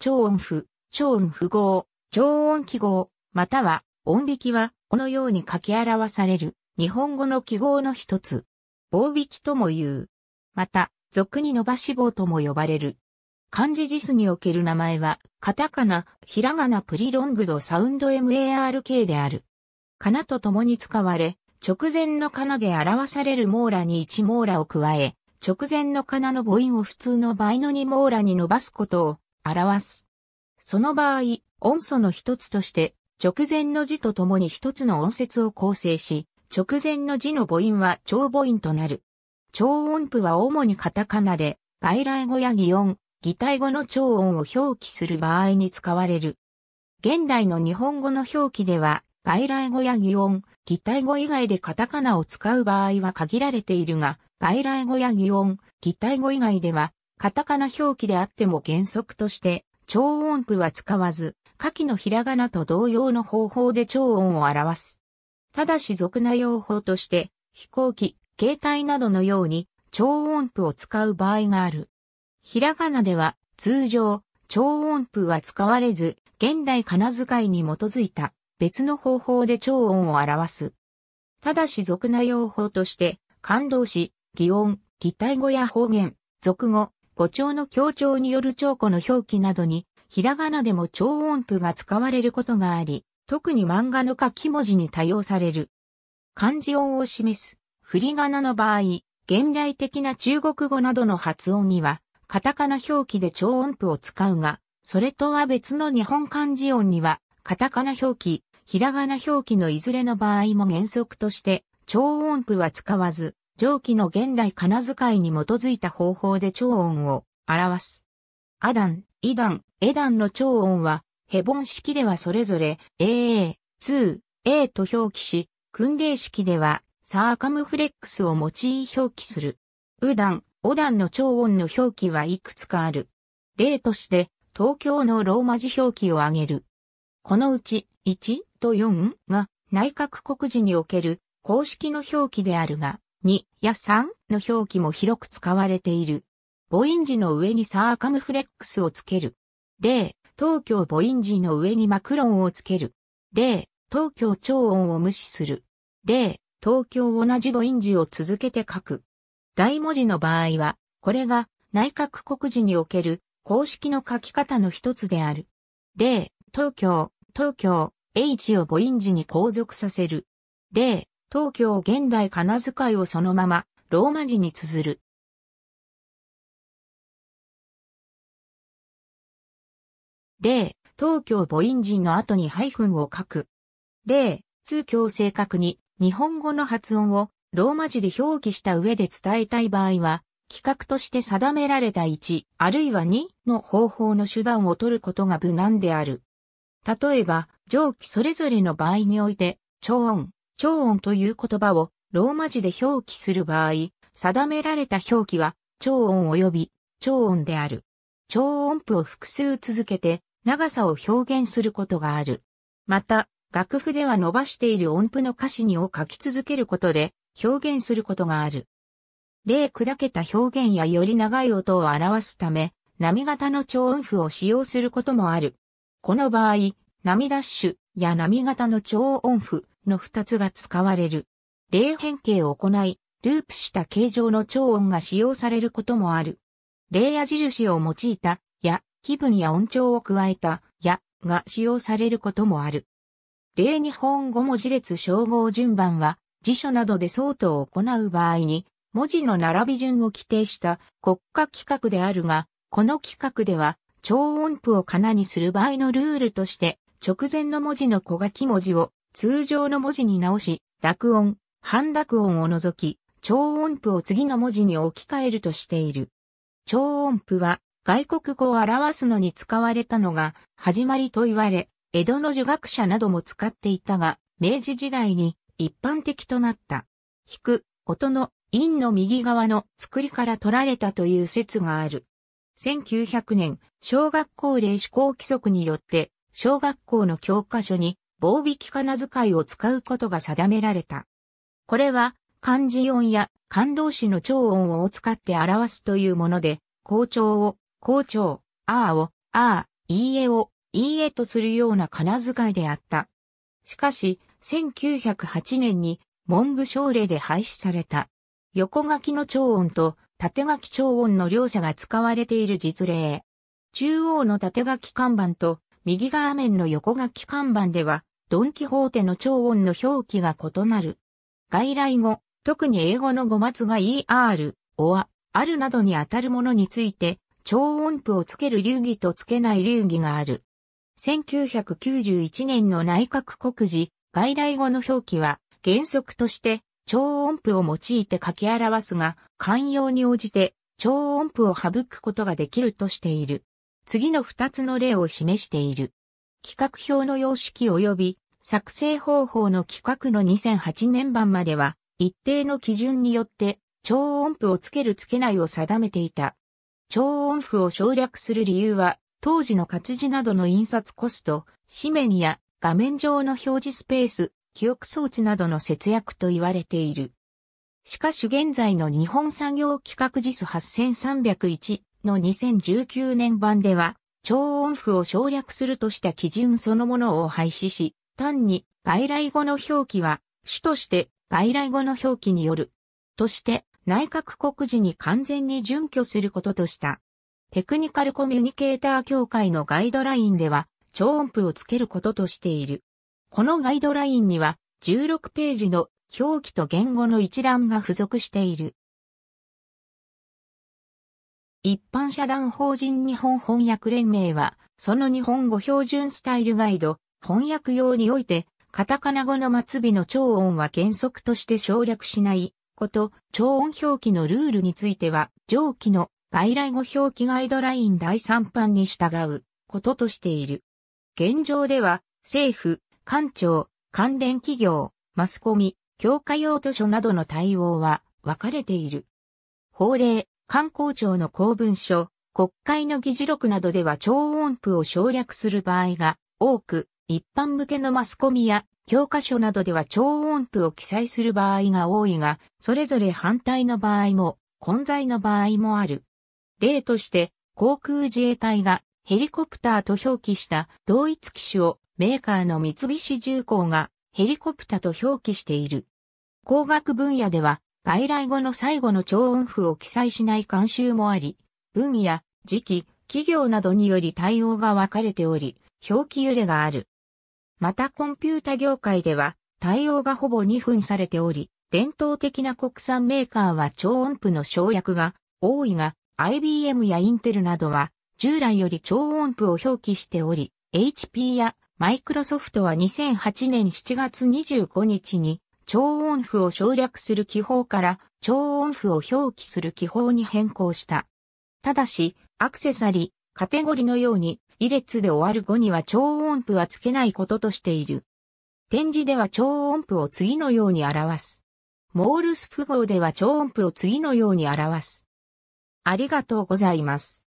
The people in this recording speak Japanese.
超音符、超音符号、超音記号、または音引きはこのように書き表される日本語の記号の一つ。棒引きとも言う。また、俗に伸ばし棒とも呼ばれる。漢字スにおける名前は、カタカナ、ひらがなプリロングドサウンド MARK である。カナと共に使われ、直前のカナで表されるモーラに1ーラを加え、直前のカナの母音を普通の倍の2ーラに伸ばすことを表す。その場合、音素の一つとして、直前の字とともに一つの音節を構成し、直前の字の母音は長母音となる。長音符は主にカタカナで、外来語や擬音、擬態語の長音を表記する場合に使われる。現代の日本語の表記では、外来語や擬音、擬態語以外でカタカナを使う場合は限られているが、外来語や擬音、擬態語以外では、カタカナ表記であっても原則として、超音符は使わず、下記のひらがなと同様の方法で超音を表す。ただし俗な用法として、飛行機、携帯などのように、超音符を使う場合がある。ひらがなでは、通常、超音符は使われず、現代仮名遣いに基づいた別の方法で超音を表す。ただし俗な用法として、感動詞、擬音、擬態語や方言、俗語、語調の強調による長古の表記などに、ひらがなでも超音符が使われることがあり、特に漫画の書き文字に多用される。漢字音を示す、振り仮名の場合、現代的な中国語などの発音には、カタカナ表記で超音符を使うが、それとは別の日本漢字音には、カタカナ表記、ひらがな表記のいずれの場合も原則として、超音符は使わず、上記の現代仮名遣いに基づいた方法で長音を表す。アダン、イダン、エダンの長音は、ヘボン式ではそれぞれ AA、2、A と表記し、訓令式ではサーカムフレックスを用い表記する。ウダン、オダンの長音の表記はいくつかある。例として、東京のローマ字表記を挙げる。このうち、1と4が内閣告示における公式の表記であるが、2や3の表記も広く使われている。母音字の上にサーカムフレックスをつける。例、東京母音字の上にマクロンをつける。例、東京超音を無視する。例、東京同じ母音字を続けて書く。大文字の場合は、これが内閣国字における公式の書き方の一つである。例、東京、東京、H を母音字に後続させる。例、東京現代仮名遣いをそのまま、ローマ字に綴る。例、東京母音人の後にハイフンを書く。例、通教正確に日本語の発音をローマ字で表記した上で伝えたい場合は、規格として定められた1、あるいは2の方法の手段を取ることが無難である。例えば、上記それぞれの場合において、超音、超音という言葉をローマ字で表記する場合、定められた表記は超音及び超音である。超音符を複数続けて長さを表現することがある。また、楽譜では伸ばしている音符の歌詞にを書き続けることで表現することがある。例砕けた表現やより長い音を表すため、波型の超音符を使用することもある。この場合、波ダッシュや波型の超音符、の2つが使われる。例変形を行い、ループした形状の超音が使用されることもある。例や印を用いた、や、気分や音調を加えた、や、が使用されることもある。例日本語文字列称号順番は、辞書などで相当を行う場合に、文字の並び順を規定した国家規格であるが、この規格では、超音符をかなにする場合のルールとして、直前の文字の小書き文字を通常の文字に直し、濁音、半濁音を除き、超音符を次の文字に置き換えるとしている。超音符は外国語を表すのに使われたのが始まりと言われ、江戸の儒学者なども使っていたが、明治時代に一般的となった。引く、音の、陰の右側の作りから取られたという説がある。1900年、小学校霊思行規則によって、小学校の教科書に棒引き金遣いを使うことが定められた。これは、漢字音や漢動詞の長音を使って表すというもので、校長を、校長、ああを、ああ、いいえを、いいえとするような金遣いであった。しかし、1908年に文部省令で廃止された。横書きの長音と縦書き長音の両者が使われている実例。中央の縦書き看板と右側面の横書き看板では、ドン・キホーテの超音の表記が異なる。外来語、特に英語の語末が er、o わ、あるなどにあたるものについて、超音符をつける流儀とつけない流儀がある。1991年の内閣告示、外来語の表記は、原則として、超音符を用いて書き表すが、慣用に応じて、超音符を省くことができるとしている。次の二つの例を示している。企画表の様式及び作成方法の企画の2008年版までは一定の基準によって超音符をつけるつけないを定めていた。超音符を省略する理由は当時の活字などの印刷コスト、紙面や画面上の表示スペース、記憶装置などの節約と言われている。しかし現在の日本産業規格実8301の2019年版では、超音符を省略するとした基準そのものを廃止し、単に外来語の表記は、主として外来語の表記による、として、内閣告示に完全に準拠することとした。テクニカルコミュニケーター協会のガイドラインでは、超音符をつけることとしている。このガイドラインには、16ページの表記と言語の一覧が付属している。一般社団法人日本翻訳連盟は、その日本語標準スタイルガイド、翻訳用において、カタカナ語の末尾の超音は原則として省略しないこと、超音表記のルールについては、上記の外来語表記ガイドライン第3版に従うこととしている。現状では、政府、官庁、関連企業、マスコミ、教科用図書などの対応は分かれている。法令、観光庁の公文書、国会の議事録などでは超音符を省略する場合が多く、一般向けのマスコミや教科書などでは超音符を記載する場合が多いが、それぞれ反対の場合も、混在の場合もある。例として、航空自衛隊がヘリコプターと表記した同一機種をメーカーの三菱重工がヘリコプターと表記している。工学分野では外来語の最後の超音符を記載しない慣習もあり、分野、時期、企業などにより対応が分かれており、表記揺れがある。またコンピュータ業界では、対応がほぼ2分されており、伝統的な国産メーカーは超音符の省略が多いが、IBM やインテルなどは従来より超音符を表記しており、HP やマイクロソフトは2008年7月25日に超音符を省略する記法から超音符を表記する記法に変更した。ただし、アクセサリー、カテゴリのように、威列で終わる語には超音符はつけないこととしている。展示では超音符を次のように表す。モールス符号では超音符を次のように表す。ありがとうございます。